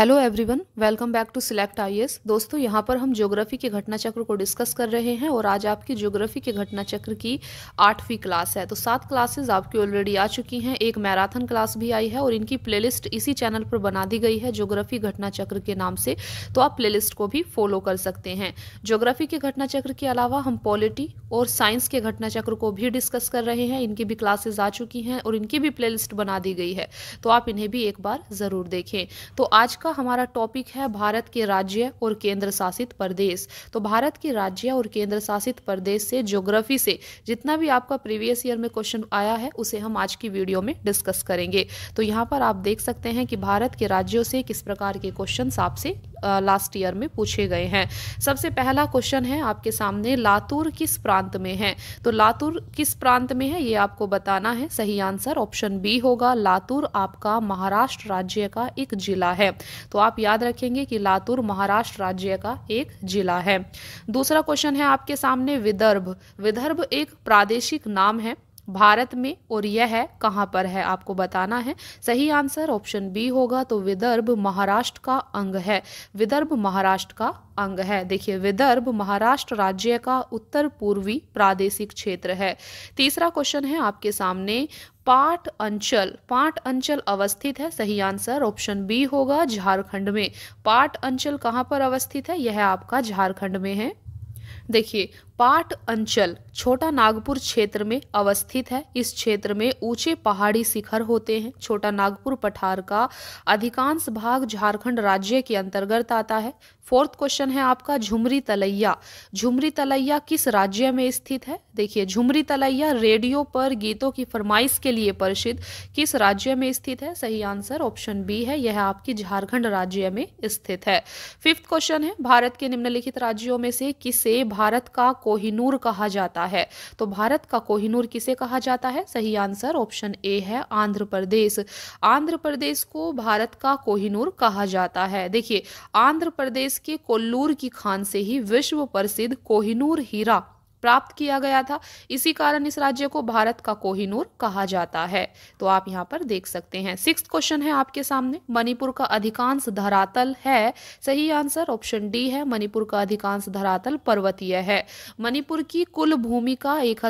hello everyone welcome back to select IAS दोस्तों यहाँ पर हम ज्योग्राफी के घटना चक्र को डिस्कस कर रहे हैं और आज आपकी ज्योग्राफी के घटना चक्र की आठवीं क्लास है तो सात क्लासेस आपकी ऑलरेडी आ चुकी हैं एक मैराथन क्लास भी आई है और इनकी प्लेलिस्ट इसी चैनल पर बना दी गई है ज्योग्राफी घटना चक्र के नाम से तो आप प्ले को भी फॉलो कर सकते हैं ज्योग्राफी के घटना चक्र के अलावा हम पॉलिटी और साइंस के घटना चक्र को भी डिस्कस कर रहे हैं इनकी भी क्लासेज आ चुकी हैं और इनकी भी प्ले बना दी गई है तो आप इन्हें भी एक बार ज़रूर देखें तो आज का का हमारा टॉपिक है भारत के राज्य और केंद्र शासित प्रदेश तो भारत के राज्य और केंद्र शासित प्रदेश से ज्योग्राफी से जितना भी आपका प्रीवियस ईयर में क्वेश्चन आया है उसे हम आज की वीडियो में डिस्कस करेंगे तो यहाँ पर आप देख सकते हैं कि भारत के राज्यों से किस प्रकार के क्वेश्चन आपसे लास्ट ईयर में पूछे गए हैं सबसे पहला क्वेश्चन है आपके सामने लातूर किस प्रांत में है तो लातूर किस प्रांत में है ये आपको बताना है सही आंसर ऑप्शन बी होगा लातूर आपका महाराष्ट्र राज्य का एक जिला है तो आप याद रखेंगे कि लातूर महाराष्ट्र राज्य का एक जिला है दूसरा क्वेश्चन है आपके सामने विदर्भ विदर्भ एक प्रादेशिक नाम है भारत में और यह कहाँ पर है आपको बताना है सही आंसर ऑप्शन बी होगा तो विदर्भ महाराष्ट्र का अंग है विदर्भ महाराष्ट्र का अंग है देखिए विदर्भ महाराष्ट्र राज्य का उत्तर पूर्वी प्रादेशिक क्षेत्र है तीसरा क्वेश्चन है आपके सामने पाट अंचल पाट अंचल अवस्थित है सही आंसर ऑप्शन बी होगा झारखंड में पाट अंचल कहाँ पर अवस्थित है यह आपका झारखंड में है देखिए पाट अंचल छोटा नागपुर क्षेत्र में अवस्थित है इस क्षेत्र में ऊंचे पहाड़ी शिखर होते हैं छोटा नागपुर पठार का अधिकांश भाग झारखंड राज्य के अंतर्गत आता है फोर्थ क्वेश्चन है आपका झुमरी तलैया झुमरी तलैया किस राज्य में स्थित है देखिए झुमरी तलैया रेडियो पर गीतों की फरमाइश के लिए प्रसिद्ध किस राज्य में स्थित है सही आंसर ऑप्शन बी है यह आपकी झारखंड राज्य में स्थित है फिफ्थ क्वेश्चन है भारत के निम्नलिखित राज्यों में से किसे भारत का कोहिनूर कहा जाता है तो भारत का कोहिनूर किसे कहा जाता है सही आंसर ऑप्शन ए है आंध्र प्रदेश आंध्र प्रदेश को भारत का कोहिनूर कहा जाता है देखिए आंध्र प्रदेश के कोल्लूर की खान से ही विश्व प्रसिद्ध कोहिनूर हीरा प्राप्त किया गया था इसी कारण इस राज्य को भारत का कोहिनूर कहा जाता है तो आप यहाँ पर देख सकते हैं सिक्स क्वेश्चन है आपके सामने मणिपुर का अधिकांश धरातल है सही आंसर ऑप्शन डी है मणिपुर का अधिकांश धरातल पर्वतीय है मणिपुर की कुल भूमि का एक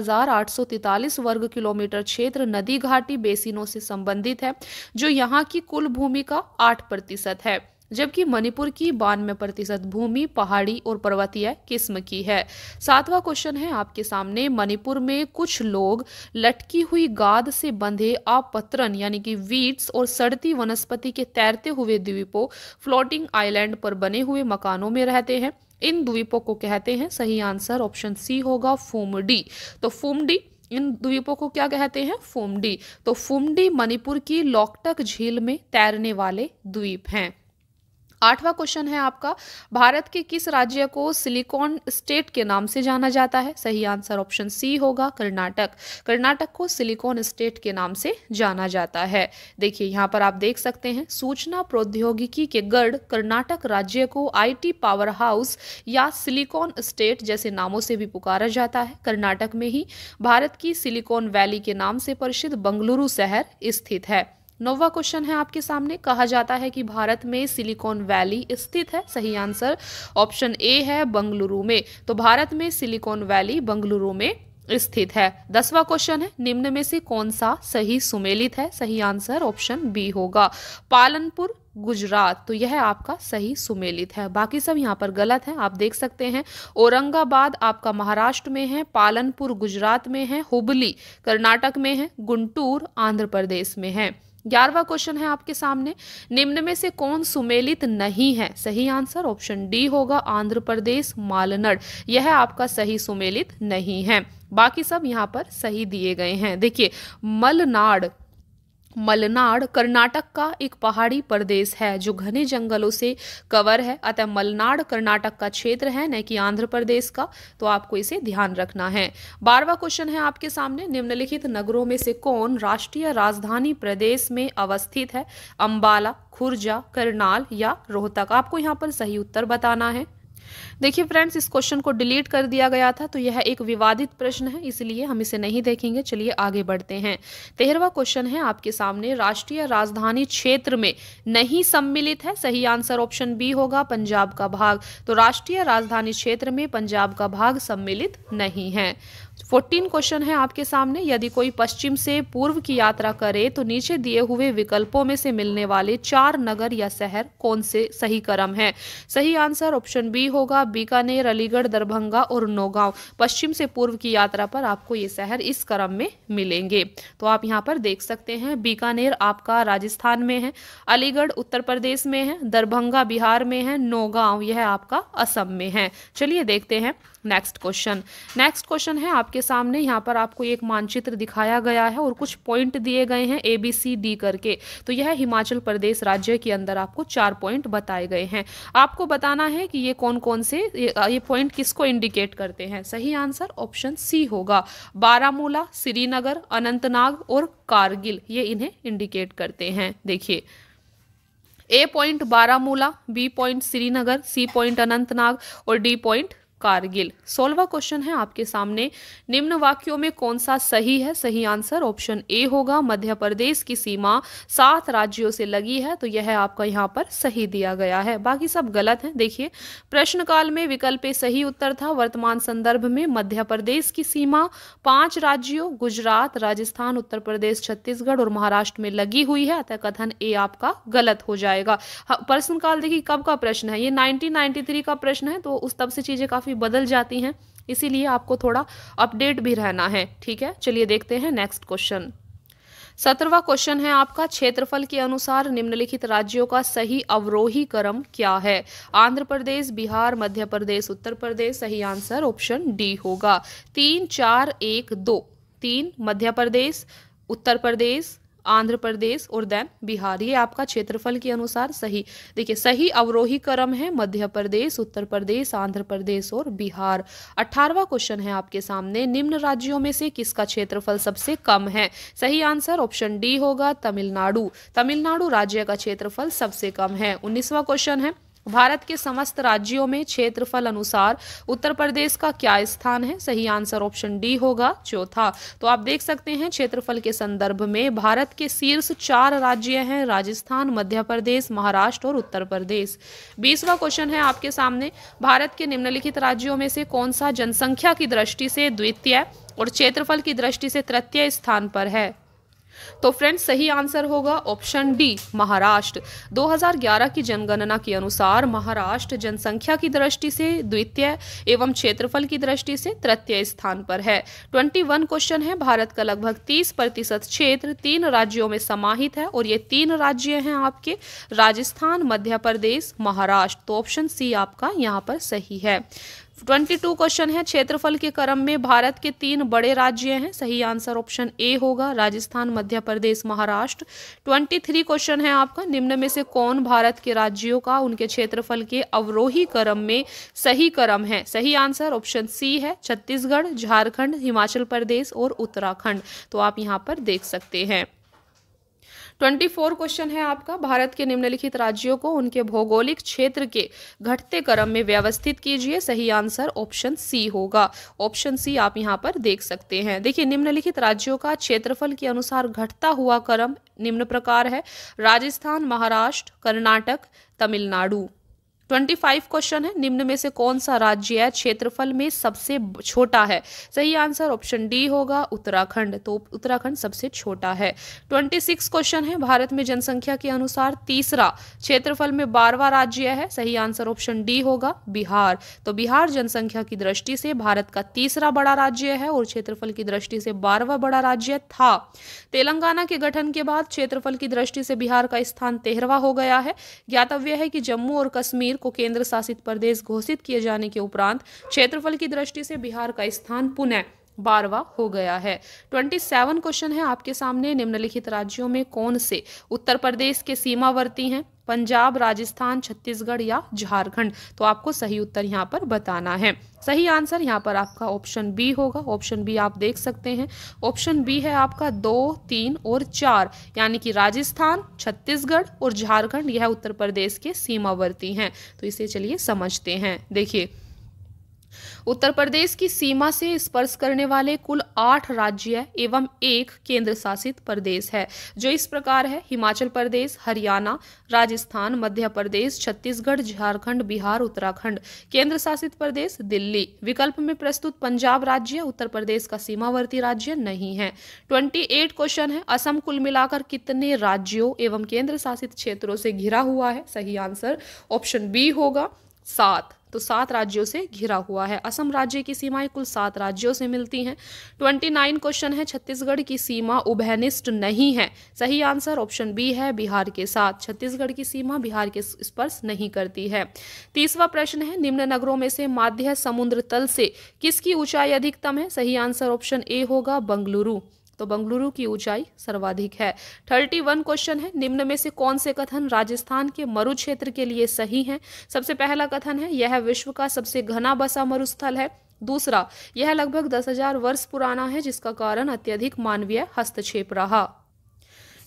वर्ग किलोमीटर क्षेत्र नदी घाटी बेसिनों से संबंधित है जो यहाँ की कुल भूमि का आठ प्रतिशत है जबकि मणिपुर की बानवे प्रतिशत भूमि पहाड़ी और पर्वतीय किस्म की है सातवां क्वेश्चन है आपके सामने मणिपुर में कुछ लोग लटकी हुई गाद से बंधे आपत्रन यानी कि वीट्स और सड़ती वनस्पति के तैरते हुए द्वीपों फ्लोटिंग आइलैंड पर बने हुए मकानों में रहते हैं इन द्वीपों को कहते हैं सही आंसर ऑप्शन सी होगा फूमडी तो फूमडी इन द्वीपों को क्या कहते हैं फूमडी तो फूमडी मणिपुर की लोकटक झील में तैरने वाले द्वीप हैं आठवां क्वेश्चन है आपका भारत के किस राज्य को सिलिकॉन स्टेट के नाम से जाना जाता है सही आंसर ऑप्शन सी होगा कर्नाटक कर्नाटक को सिलिकॉन स्टेट के नाम से जाना जाता है देखिए यहाँ पर आप देख सकते हैं सूचना प्रौद्योगिकी के गढ़ कर्नाटक राज्य को आईटी पावर हाउस या सिलिकॉन स्टेट जैसे नामों से भी पुकारा जाता है कर्नाटक में ही भारत की सिलिकॉन वैली के नाम से प्रसिद्ध बंगलुरु शहर स्थित है नौवा क्वेश्चन है आपके सामने कहा जाता है कि भारत में सिलिकॉन वैली स्थित है सही आंसर ऑप्शन ए है बंगलुरु में तो भारत में सिलिकॉन वैली बंगलुरु में स्थित है दसवा क्वेश्चन है निम्न में से कौन सा सही सुमेलित है सही आंसर ऑप्शन बी होगा पालनपुर गुजरात तो यह आपका सही सुमेलित है बाकी सब यहाँ पर गलत है आप देख सकते हैं औरंगाबाद आपका महाराष्ट्र में है पालनपुर गुजरात में है हुबली कर्नाटक में है गुंटूर आंध्र प्रदेश में है ग्यारहवा क्वेश्चन है आपके सामने निम्न में से कौन सुमेलित नहीं है सही आंसर ऑप्शन डी होगा आंध्र प्रदेश मालनड़ यह आपका सही सुमेलित नहीं है बाकी सब यहाँ पर सही दिए गए हैं देखिए मलनाड मलनाड कर्नाटक का एक पहाड़ी प्रदेश है जो घने जंगलों से कवर है अतः मलनाड कर्नाटक का क्षेत्र है न कि आंध्र प्रदेश का तो आपको इसे ध्यान रखना है बारवा क्वेश्चन है आपके सामने निम्नलिखित नगरों में से कौन राष्ट्रीय राजधानी प्रदेश में अवस्थित है अम्बाला खुर्जा करनाल या रोहतक आपको यहाँ पर सही उत्तर बताना है देखिए फ्रेंड्स इस क्वेश्चन को डिलीट कर दिया गया था तो यह एक विवादित प्रश्न है इसलिए हम इसे नहीं देखेंगे चलिए आगे बढ़ते हैं तेरहवा क्वेश्चन है आपके सामने राष्ट्रीय राजधानी क्षेत्र में नहीं सम्मिलित है सही आंसर ऑप्शन बी होगा पंजाब का भाग तो राष्ट्रीय राजधानी क्षेत्र में पंजाब का भाग सम्मिलित नहीं है फोर्टीन क्वेश्चन है आपके सामने यदि कोई पश्चिम से पूर्व की यात्रा करे तो नीचे दिए हुए विकल्पों में से मिलने वाले चार नगर या शहर कौन से सही क्रम है सही आंसर ऑप्शन बी होगा बीकानेर अलीगढ़ दरभंगा और नौगांव पश्चिम से पूर्व की यात्रा पर आपको ये शहर इस क्रम में मिलेंगे तो आप यहाँ पर देख सकते हैं बीकानेर आपका राजस्थान में है अलीगढ़ उत्तर प्रदेश में है दरभंगा बिहार में है नौगांव यह आपका असम में है चलिए देखते हैं नेक्स्ट क्वेश्चन नेक्स्ट क्वेश्चन है आपके सामने यहाँ पर आपको एक मानचित्र दिखाया गया है और कुछ पॉइंट दिए गए हैं ए बी सी डी करके तो यह हिमाचल प्रदेश राज्य के अंदर आपको चार पॉइंट बताए गए हैं आपको बताना है कि ये कौन कौन से ये पॉइंट किसको इंडिकेट करते हैं सही आंसर ऑप्शन सी होगा बारामूला श्रीनगर अनंतनाग और कारगिल ये इन्हें इंडिकेट करते हैं देखिए A point Baramulla B point Srinagar C point Anantnag और डी पॉइंट कारगिल सोलवा क्वेश्चन है आपके सामने निम्न वाक्यों में कौन सा सही है सही आंसर ऑप्शन ए होगा मध्य प्रदेश की सीमा सात राज्यों से लगी है तो यह आपका यहाँ पर सही दिया गया है बाकी सब गलत है देखिए काल में विकल्प सही उत्तर था वर्तमान संदर्भ में मध्य प्रदेश की सीमा पांच राज्यों गुजरात राजस्थान उत्तर प्रदेश छत्तीसगढ़ और महाराष्ट्र में लगी हुई है अतः कथन ए आपका गलत हो जाएगा प्रश्नकाल देखिए कब का प्रश्न है ये नाइनटीन का प्रश्न है तो उस तब से चीजें काफी काफ़ी बदल जाती हैं इसीलिए आपको थोड़ा अपडेट भी रहना है ठीक है चलिए देखते हैं नेक्स्ट क्वेश्चन सत्रवा क्वेश्चन है आपका क्षेत्रफल के अनुसार निम्नलिखित राज्यों का सही अवरोही क्रम क्या है आंध्र प्रदेश बिहार मध्य प्रदेश उत्तर प्रदेश सही आंसर ऑप्शन डी होगा तीन चार एक दो तीन मध्य प्रदेश उत्तर प्रदेश आंध्र प्रदेश और देन बिहार ये आपका क्षेत्रफल के अनुसार सही देखिए सही अवरोही क्रम है मध्य प्रदेश उत्तर प्रदेश आंध्र प्रदेश और बिहार अठारवा क्वेश्चन है आपके सामने निम्न राज्यों में से किसका क्षेत्रफल सबसे कम है सही आंसर ऑप्शन डी होगा तमिलनाडु तमिलनाडु राज्य का क्षेत्रफल सबसे कम है उन्नीसवा क्वेश्चन है भारत के समस्त राज्यों में क्षेत्रफल अनुसार उत्तर प्रदेश का क्या स्थान है सही आंसर ऑप्शन डी होगा चौथा तो आप देख सकते हैं क्षेत्रफल के संदर्भ में भारत के शीर्ष चार राज्य हैं राजस्थान मध्य प्रदेश महाराष्ट्र और उत्तर प्रदेश बीसवा क्वेश्चन है आपके सामने भारत के निम्नलिखित राज्यों में से कौन सा जनसंख्या की दृष्टि से द्वितीय और क्षेत्रफल की दृष्टि से तृतीय स्थान पर है तो फ्रेंड्स सही आंसर होगा ऑप्शन डी महाराष्ट्र 2011 की जनगणना के अनुसार महाराष्ट्र जनसंख्या की दृष्टि से द्वितीय एवं क्षेत्रफल की दृष्टि से तृतीय स्थान पर है 21 क्वेश्चन है भारत का लगभग 30 प्रतिशत क्षेत्र तीन राज्यों में समाहित है और ये तीन राज्य हैं आपके राजस्थान मध्य प्रदेश महाराष्ट्र तो ऑप्शन सी आपका यहाँ पर सही है ट्वेंटी टू क्वेश्चन है क्षेत्रफल के क्रम में भारत के तीन बड़े राज्य हैं सही आंसर ऑप्शन ए होगा Rajasthan Madhya Pradesh Maharashtra twenty three question है आपका निम्न में से कौन भारत के राज्यों का उनके क्षेत्रफल के अवरोही क्रम में सही क्रम है सही आंसर ऑप्शन सी है छत्तीसगढ़ झारखंड हिमाचल प्रदेश और उत्तराखंड तो आप यहाँ पर देख सकते हैं ट्वेंटी फोर क्वेश्चन है आपका भारत के निम्नलिखित राज्यों को उनके भौगोलिक क्षेत्र के घटते क्रम में व्यवस्थित कीजिए सही आंसर ऑप्शन सी होगा ऑप्शन सी आप यहाँ पर देख सकते हैं देखिए निम्नलिखित राज्यों का क्षेत्रफल के अनुसार घटता हुआ क्रम निम्न प्रकार है Rajasthan Maharashtra Karnataka Tamil Nadu twenty five question है निम्न में से कौन सा राज्य है क्षेत्रफल में सबसे छोटा है सही आंसर ऑप्शन डी होगा उत्तराखंड तो उत्तराखंड सबसे छोटा है ट्वेंटी सिक्स क्वेश्चन है भारत में जनसंख्या के अनुसार तीसरा क्षेत्रफल में बारवा राज्य है सही आंसर ऑप्शन डी होगा बिहार तो बिहार जनसंख्या की दृष्टि से भारत का तीसरा बड़ा राज्य है और क्षेत्रफल की दृष्टि से बारवा बड़ा राज्य था तेलंगाना के गठन के बाद क्षेत्रफल की दृष्टि से बिहार का स्थान तेहरवा हो गया है ज्ञातव्य है कि जम्मू और कश्मीर को केंद्र शासित प्रदेश घोषित किए जाने के उपरांत क्षेत्रफल की दृष्टि से बिहार का स्थान पुनः बारवा हो गया है ट्वेंटी सेवन क्वेश्चन है आपके सामने निम्नलिखित राज्यों में कौन से उत्तर प्रदेश के सीमावर्ती हैं पंजाब राजस्थान छत्तीसगढ़ या झारखंड तो आपको सही उत्तर यहाँ पर बताना है सही आंसर यहाँ पर आपका ऑप्शन बी होगा ऑप्शन बी आप देख सकते हैं ऑप्शन बी है आपका दो तीन और चार यानी कि राजस्थान छत्तीसगढ़ और झारखंड यह उत्तर प्रदेश के सीमावर्ती हैं तो इसे चलिए समझते हैं देखिए उत्तर प्रदेश की सीमा से स्पर्श करने वाले कुल आठ राज्य एवं एक केंद्र शासित प्रदेश है जो इस प्रकार है हिमाचल प्रदेश हरियाणा राजस्थान मध्य प्रदेश छत्तीसगढ़ झारखंड बिहार उत्तराखंड केंद्र शासित प्रदेश दिल्ली विकल्प में प्रस्तुत पंजाब राज्य उत्तर प्रदेश का सीमावर्ती राज्य नहीं है ट्वेंटी एट क्वेश्चन है असम कुल मिलाकर कितने राज्यों एवं केंद्र शासित क्षेत्रों से घिरा हुआ है सही आंसर ऑप्शन बी होगा सात तो सात राज्यों से घिरा हुआ है असम राज्य की सीमाएं कुल सात राज्यों से मिलती हैं ट्वेंटी नाइन क्वेश्चन है छत्तीसगढ़ की सीमा उभयनिष्ठ नहीं है सही आंसर ऑप्शन बी है बिहार के साथ छत्तीसगढ़ की सीमा बिहार के स्पर्श नहीं करती है तीसवा प्रश्न है निम्न नगरों में से माध्य समुद्र तल से किसकी ऊंचाई अधिकतम है सही आंसर ऑप्शन ए होगा बंगलुरु तो बंगलुरु की ऊंचाई सर्वाधिक है थर्टी वन क्वेश्चन है निम्न में से कौन से कथन राजस्थान के मरु क्षेत्र के लिए सही है सबसे पहला कथन है यह विश्व का सबसे घना बसा मरुस्थल है दूसरा यह लगभग दस हजार वर्ष पुराना है जिसका कारण अत्यधिक मानवीय हस्तक्षेप रहा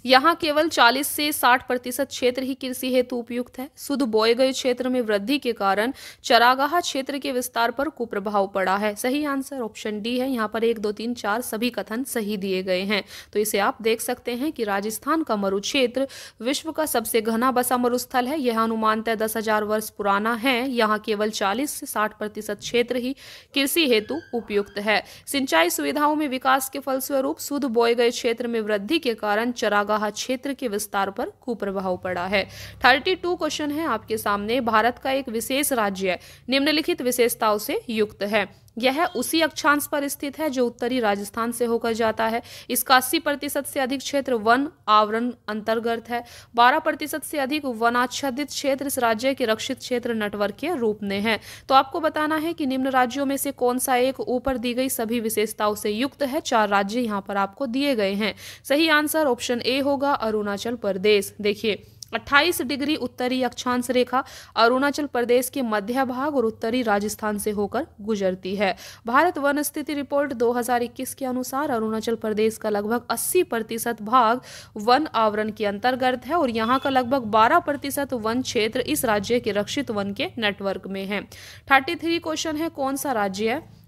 यहाँ केवल 40 से 60 प्रतिशत क्षेत्र ही कृषि हेतु उपयुक्त है शुद्ध बोए गए क्षेत्र में वृद्धि के कारण चरागाह क्षेत्र के विस्तार पर कुप्रभाव पड़ा है सही आंसर ऑप्शन डी है यहाँ पर एक दो तीन चार सभी कथन सही दिए गए हैं तो इसे आप देख सकते हैं कि राजस्थान का मरु क्षेत्र विश्व का सबसे घना बसा मरुस्थल है यह अनुमानतः दस हजार वर्ष पुराना है यहाँ केवल चालीस से साठ प्रतिशत क्षेत्र ही कृषि हेतु उपयुक्त है सिंचाई सुविधाओं में विकास के फलस्वरूप शुद्ध बोए गए क्षेत्र में वृद्धि के कारण चरागा प्रवाह क्षेत्र के विस्तार पर कुप्रभाव पड़ा है थर्टी टू क्वेश्चन है आपके सामने भारत का एक विशेष राज्य निम्नलिखित विशेषताओं से युक्त है यह उसी अक्षांश पर स्थित है जो उत्तरी राजस्थान से होकर जाता है इसका 80 प्रतिशत से अधिक क्षेत्र वन आवरण अंतर्गत है 12 प्रतिशत से अधिक वनाच्छादित क्षेत्र इस राज्य के रक्षित क्षेत्र नेटवर्क के रूप में है तो आपको बताना है कि निम्न राज्यों में से कौन सा एक ऊपर दी गई सभी विशेषताओं से युक्त है चार राज्य यहाँ पर आपको दिए गए हैं सही आंसर ऑप्शन ए होगा अरुणाचल प्रदेश देखिए अट्ठाईस डिग्री उत्तरी अक्षांश रेखा अरुणाचल प्रदेश के मध्य भाग और उत्तरी राजस्थान से होकर गुजरती है भारत वन स्थिति रिपोर्ट 2021 के अनुसार अरुणाचल प्रदेश का लगभग 80 प्रतिशत भाग वन आवरण के अंतर्गत है और यहाँ का लगभग 12 प्रतिशत वन क्षेत्र इस राज्य के रक्षित वन के नेटवर्क में है थर्टी क्वेश्चन है कौन सा राज्य है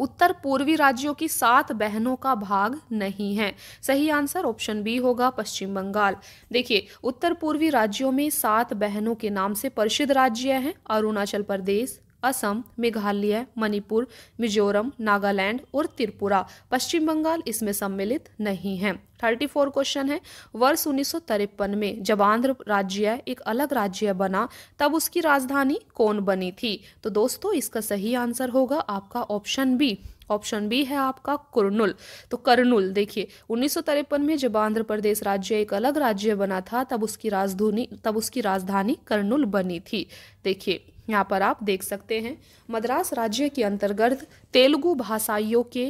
उत्तर पूर्वी राज्यों की सात बहनों का भाग नहीं है सही आंसर ऑप्शन बी होगा पश्चिम बंगाल देखिए उत्तर पूर्वी राज्यों में सात बहनों के नाम से प्रसिद्ध राज्य हैं अरुणाचल प्रदेश असम मेघालय मणिपुर मिजोरम नागालैंड और त्रिपुरा पश्चिम बंगाल इसमें सम्मिलित नहीं है थर्टी फोर क्वेश्चन है वर्ष उन्नीस में जब आंध्र राज्य एक अलग राज्य बना तब उसकी राजधानी कौन बनी थी तो दोस्तों इसका सही आंसर होगा आपका ऑप्शन बी ऑप्शन बी है आपका कुरनुल तो करनुल देखिए उन्नीस में जब आंध्र प्रदेश राज्य एक अलग राज्य बना था तब उसकी राजधानी तब उसकी राजधानी करनुल बनी थी देखिए यहाँ पर आप देख सकते हैं मद्रास राज्य के अंतर्गत तेलुगु भाषाइयों के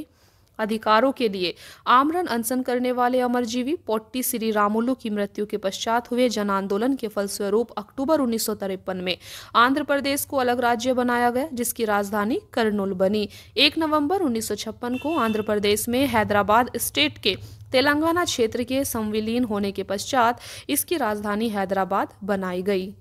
अधिकारों के लिए आमरण अनशन करने वाले अमरजीवी पोट्टी श्री रामुलू की मृत्यु के पश्चात हुए जन आंदोलन के फलस्वरूप अक्टूबर उन्नीस में आंध्र प्रदेश को अलग राज्य बनाया गया जिसकी राजधानी कर्नूल बनी एक नवंबर 1956 को आंध्र प्रदेश में हैदराबाद स्टेट के तेलंगाना क्षेत्र के संविलीन होने के पश्चात इसकी राजधानी हैदराबाद बनाई गई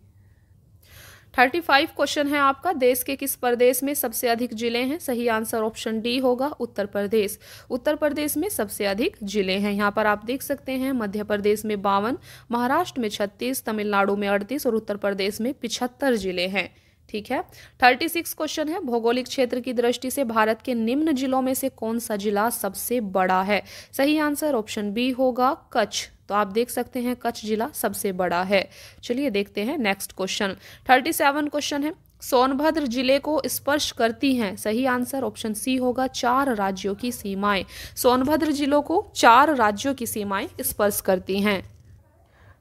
थर्टी फाइव क्वेश्चन है आपका देश के किस प्रदेश में सबसे अधिक जिले हैं सही आंसर ऑप्शन डी होगा उत्तर प्रदेश उत्तर प्रदेश में सबसे अधिक जिले हैं यहाँ पर आप देख सकते हैं मध्य प्रदेश में बावन महाराष्ट्र में छत्तीस तमिलनाडु में अड़तीस और उत्तर प्रदेश में पिछहत्तर जिले हैं ठीक है थर्टी सिक्स क्वेश्चन है भौगोलिक क्षेत्र की दृष्टि से भारत के निम्न जिलों में से कौन सा जिला सबसे बड़ा है सही आंसर ऑप्शन बी होगा कच्छ तो आप देख सकते हैं कच्छ जिला सबसे बड़ा है चलिए देखते हैं next question thirty seven question है सोनभद्र जिले को स्पर्श करती हैं सही आंसर ऑप्शन सी होगा चार राज्यों की सीमाएं सोनभद्र जिलों को चार राज्यों की सीमाएं स्पर्श करती हैं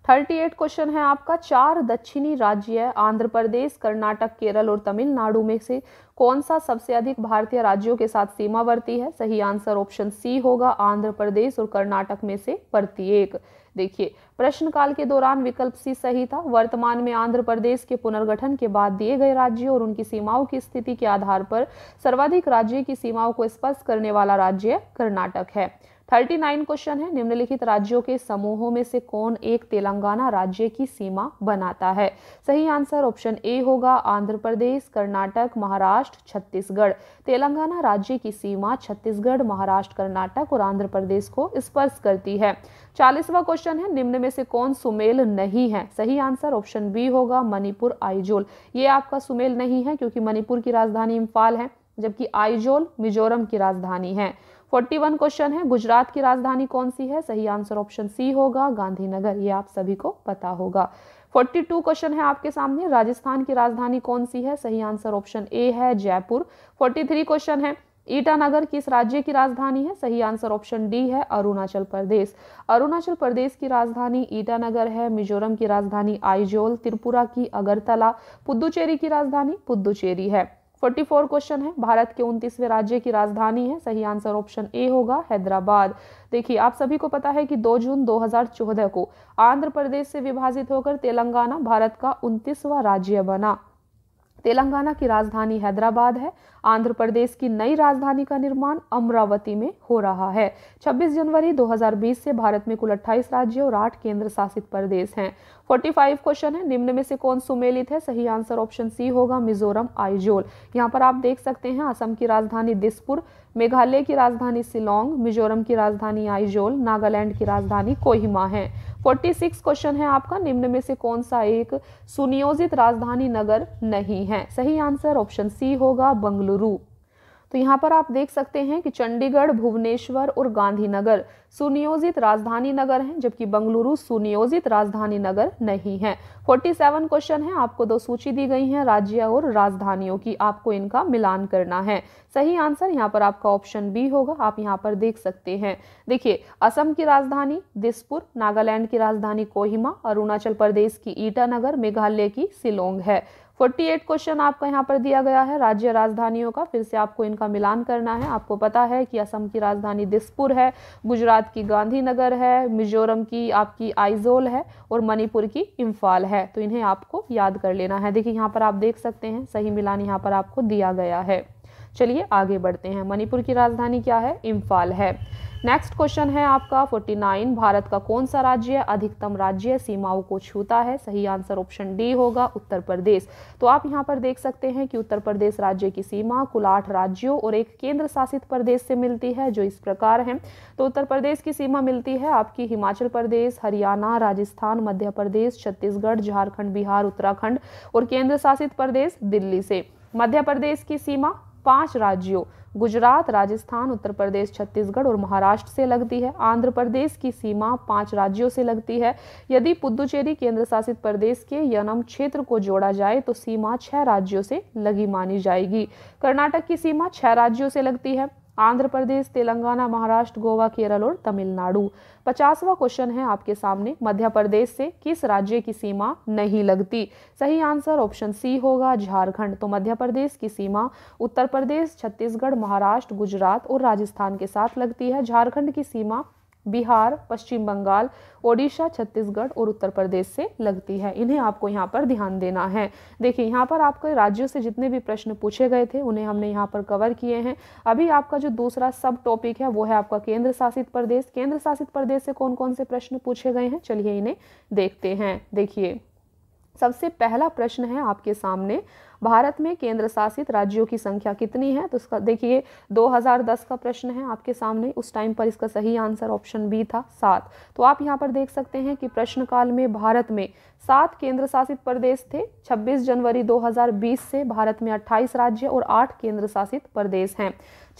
थर्टी एट क्वेश्चन है आपका चार दक्षिणी राज्य आंध्र प्रदेश कर्नाटक केरल और तमिलनाडु में से कौन सा सबसे अधिक भारतीय राज्यों के साथ सीमावर्ती है सही आंसर ऑप्शन सी होगा आंध्र प्रदेश और कर्नाटक में से प्रत्येक देखिए प्रश्नकाल के दौरान विकल्प सी सही था वर्तमान में आंध्र प्रदेश के पुनर्गठन के बाद दिए गए राज्यों और उनकी सीमाओं की स्थिति के आधार पर सर्वाधिक राज्य की सीमाओं को स्पर्श करने वाला राज्य कर्नाटक है थर्टी नाइन क्वेश्चन है निम्नलिखित राज्यों के समूहों में से कौन एक तेलंगाना राज्य की सीमा बनाता है सही आंसर ऑप्शन ए होगा आंध्र प्रदेश कर्नाटक महाराष्ट्र छत्तीसगढ़ तेलंगाना राज्य की सीमा छत्तीसगढ़ महाराष्ट्र कर्नाटक और आंध्र प्रदेश को स्पर्श करती है चालीसवा क्वेश्चन है निम्न में से कौन सुमेल नहीं है सही आंसर ऑप्शन बी होगा मणिपुर आइजोल ये आपका सुमेल नहीं है क्योंकि मणिपुर की राजधानी इम्फाल है जबकि आइजोल मिजोरम की राजधानी है फोर्टी वन क्वेश्चन है गुजरात की राजधानी कौन सी है सही आंसर ऑप्शन सी होगा गांधीनगर ये आप सभी को पता होगा फोर्टी टू क्वेश्चन है आपके सामने राजस्थान की राजधानी कौन सी है सही आंसर ऑप्शन ए है जयपुर फोर्टी थ्री क्वेश्चन है ईटानगर किस राज्य की राजधानी है सही आंसर ऑप्शन डी है अरुणाचल प्रदेश अरुणाचल प्रदेश की राजधानी ईटानगर है मिजोरम की राजधानी आइजोल त्रिपुरा की अगरतला पुदुचेरी की राजधानी पुदुचेरी है फोर्टी फोर क्वेश्चन है भारत के उनतीसवें राज्य की राजधानी है सही आंसर ऑप्शन ए होगा हैदराबाद देखिए आप सभी को पता है कि 2 जून 2014 को आंध्र प्रदेश से विभाजित होकर तेलंगाना भारत का उनतीसवां राज्य बना तेलंगाना की राजधानी हैदराबाद है आंध्र प्रदेश की नई राजधानी का निर्माण अमरावती में हो रहा है 26 जनवरी 2020 से भारत में कुल 28 राज्य और 8 केंद्र शासित प्रदेश हैं 45 क्वेश्चन है निम्न में से कौन सुमेलित है सही आंसर ऑप्शन सी होगा मिजोरम आइजोल यहाँ पर आप देख सकते हैं असम की राजधानी दिसपुर मेघालय की राजधानी सिलोंग मिजोरम की राजधानी आइजोल नागालैंड की राजधानी कोहिमा है 46 क्वेश्चन है आपका निम्न में से कौन सा एक सुनियोजित राजधानी नगर नहीं है सही आंसर ऑप्शन सी होगा बंगलुरु तो यहाँ पर आप देख सकते हैं कि चंडीगढ़ भुवनेश्वर और गांधीनगर सुनियोजित राजधानी नगर हैं जबकि बंगलुरु सुनियोजित राजधानी नगर नहीं है 47 क्वेश्चन है आपको दो सूची दी गई है राज्य और राजधानियों की आपको इनका मिलान करना है सही आंसर यहाँ पर आपका ऑप्शन बी होगा आप यहाँ पर देख सकते हैं देखिए असम की राजधानी दिसपुर नागालैंड की राजधानी कोहिमा अरुणाचल प्रदेश की ईटानगर मेघालय की सिलोंग है 48 क्वेश्चन आपका यहाँ पर दिया गया है राज्य राजधानियों का फिर से आपको इनका मिलान करना है आपको पता है कि असम की राजधानी दिसपुर है गुजरात की गांधीनगर है मिजोरम की आपकी आइजोल है और मणिपुर की इम्फाल है तो इन्हें आपको याद कर लेना है देखिए यहाँ पर आप देख सकते हैं सही मिलान यहाँ पर आपको दिया गया है चलिए आगे बढ़ते हैं मणिपुर की राजधानी क्या है इम्फाल है नेक्स्ट क्वेश्चन है आपका 49 भारत का कौन सा राज्य अधिकतम राज्य सीमाओं को छूता है सही आंसर ऑप्शन डी होगा उत्तर प्रदेश तो आप यहाँ पर देख सकते हैं कि उत्तर प्रदेश राज्य की सीमा कुल आठ राज्यों और एक केंद्र शासित प्रदेश से मिलती है जो इस प्रकार है तो उत्तर प्रदेश की सीमा मिलती है आपकी हिमाचल प्रदेश हरियाणा राजस्थान मध्य प्रदेश छत्तीसगढ़ झारखंड बिहार उत्तराखंड और केंद्र शासित प्रदेश दिल्ली से मध्य प्रदेश की सीमा पांच राज्यों गुजरात राजस्थान उत्तर प्रदेश छत्तीसगढ़ और महाराष्ट्र से लगती है आंध्र प्रदेश की सीमा पांच राज्यों से लगती है यदि पुदुचेरी केंद्र शासित प्रदेश के यनम क्षेत्र को जोड़ा जाए तो सीमा छह राज्यों से लगी मानी जाएगी कर्नाटक की सीमा छह राज्यों से लगती है आंध्र प्रदेश तेलंगाना महाराष्ट्र गोवा केरल और तमिलनाडु पचासवा क्वेश्चन है आपके सामने मध्य प्रदेश से किस राज्य की सीमा नहीं लगती सही आंसर ऑप्शन सी होगा झारखंड तो मध्य प्रदेश की सीमा उत्तर प्रदेश छत्तीसगढ़ महाराष्ट्र गुजरात और राजस्थान के साथ लगती है झारखंड की सीमा बिहार पश्चिम बंगाल ओडिशा छत्तीसगढ़ और उत्तर प्रदेश से लगती है इन्हें आपको यहाँ पर ध्यान देना है देखिए यहाँ पर आपके राज्यों से जितने भी प्रश्न पूछे गए थे उन्हें हमने यहाँ पर कवर किए हैं अभी आपका जो दूसरा सब टॉपिक है वो है आपका केंद्र शासित प्रदेश केंद्र शासित प्रदेश से कौन कौन से प्रश्न पूछे गए हैं चलिए इन्हें देखते हैं देखिए सबसे पहला प्रश्न है आपके सामने भारत में केंद्र शासित राज्यों की संख्या कितनी है तो इसका देखिए 2010 का प्रश्न है आपके सामने उस टाइम पर इसका सही आंसर ऑप्शन बी था सात तो आप यहाँ पर देख सकते हैं कि प्रश्नकाल में भारत में सात केंद्र शासित प्रदेश थे 26 जनवरी 2020 से भारत में 28 राज्य और आठ केंद्र शासित प्रदेश हैं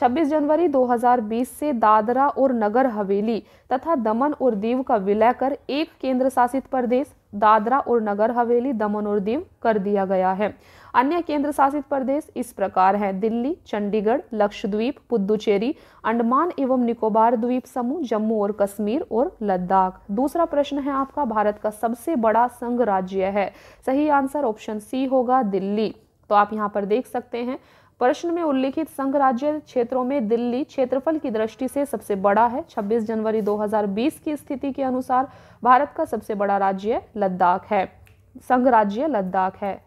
26 जनवरी 2020 से दादरा और नगर हवेली तथा दमन और दीव का विलय कर एक केंद्र शासित प्रदेश दादरा और नगर हवेली दमन और दीव कर दिया गया है अन्य केंद्र शासित प्रदेश इस प्रकार हैं दिल्ली चंडीगढ़ लक्षद्वीप पुदुचेरी अंडमान एवं निकोबार द्वीप समूह जम्मू और कश्मीर और लद्दाख दूसरा प्रश्न है आपका भारत का सबसे बड़ा संघ राज्य है सही आंसर ऑप्शन सी होगा दिल्ली तो आप यहाँ पर देख सकते हैं प्रश्न में उल्लिखित संघ राज्य क्षेत्रों में दिल्ली क्षेत्रफल की दृष्टि से सबसे बड़ा है 26 जनवरी 2020 की स्थिति के अनुसार भारत का सबसे बड़ा राज्य लद्दाख है संघ राज्य लद्दाख है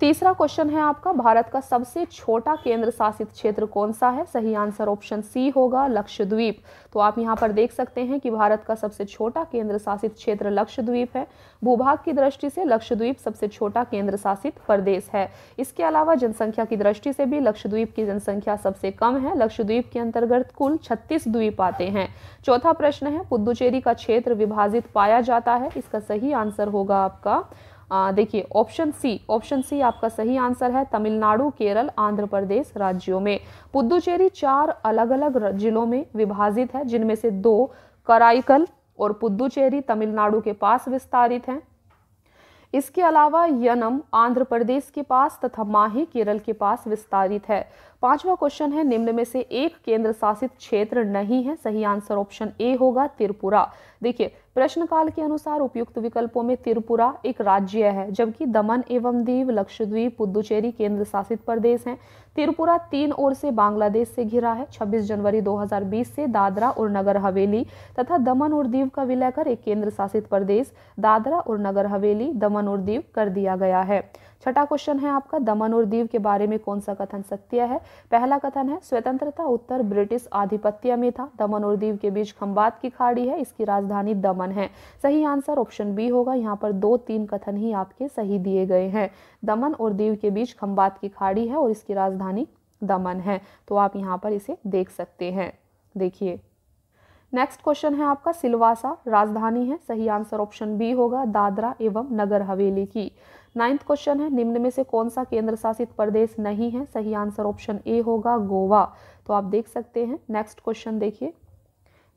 तीसरा क्वेश्चन है आपका भारत का सबसे छोटा केंद्र शासित क्षेत्र कौन सा है सही आंसर ऑप्शन सी होगा लक्षद्वीप तो आप यहाँ पर देख सकते हैं कि भारत का सबसे छोटा केंद्र शासित क्षेत्र लक्षद्वीप है भूभाग की दृष्टि से लक्षद्वीप सबसे छोटा केंद्र शासित प्रदेश है इसके अलावा जनसंख्या की दृष्टि से भी लक्षद्वीप की जनसंख्या सबसे कम है लक्षद्वीप के अंतर्गत कुल छत्तीस द्वीप आते हैं चौथा प्रश्न है पुदुचेरी का क्षेत्र विभाजित पाया जाता है इसका सही आंसर होगा आपका देखिए ऑप्शन सी ऑप्शन सी आपका सही आंसर है तमिलनाडु केरल आंध्र प्रदेश राज्यों में पुदुचेरी चार अलग अलग जिलों में विभाजित है जिनमें से दो कराईकल और पुदुचेरी तमिलनाडु के पास विस्तारित हैं इसके अलावा यनम आंध्र प्रदेश के पास तथा माही केरल के पास विस्तारित है पांचवा क्वेश्चन है निम्न में से एक केंद्र शासित क्षेत्र नहीं है सही आंसर ऑप्शन ए होगा त्रिपुरा देखिए प्रश्नकाल के अनुसार उपयुक्त विकल्पों में त्रिपुरा एक राज्य है जबकि दमन एवं दीव लक्षद्वीप पुदुचेरी केंद्र शासित प्रदेश हैं त्रिपुरा तीन ओर से बांग्लादेश से घिरा है 26 जनवरी 2020 से दादरा और नगर हवेली तथा दमन और दीव का विलय कर एक केंद्र शासित प्रदेश दादरा और नगर हवेली दमन और दीव कर दिया गया है छठा क्वेश्चन है आपका दमन और दीव के बारे में कौन सा कथन सत्य है पहला कथन है स्वतंत्रता उत्तर ब्रिटिश आधिपत्य में था दमन और दीव के बीच खम्बात की खाड़ी है इसकी राजधानी दमन है सही आंसर ऑप्शन बी होगा यहाँ पर दो तीन कथन ही आपके सही दिए गए हैं दमन और दीव के बीच खम्बात की खाड़ी है और इसकी राजधानी दमन है तो आप यहाँ पर इसे देख सकते हैं देखिए नेक्स्ट क्वेश्चन है आपका सिलवासा राजधानी है सही आंसर ऑप्शन बी होगा दादरा एवं नगर हवेली की नाइन्थ क्वेश्चन है निम्न में से कौन सा केंद्र शासित प्रदेश नहीं है सही आंसर ऑप्शन ए होगा गोवा तो आप देख सकते हैं नेक्स्ट क्वेश्चन देखिए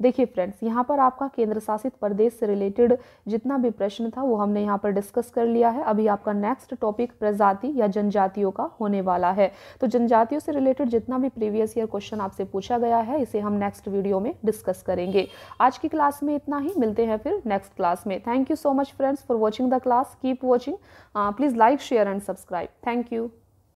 देखिए फ्रेंड्स यहाँ पर आपका केंद्र शासित प्रदेश से रिलेटेड जितना भी प्रश्न था वो हमने यहाँ पर डिस्कस कर लिया है अभी आपका नेक्स्ट टॉपिक प्रजाति या जनजातियों का होने वाला है तो जनजातियों से रिलेटेड जितना भी प्रीवियस ईयर क्वेश्चन आपसे पूछा गया है इसे हम नेक्स्ट वीडियो में डिस्कस करेंगे आज की क्लास में इतना ही मिलते हैं फिर नेक्स्ट क्लास में thank you so much friends for watching the class keep watching please like share and subscribe thank you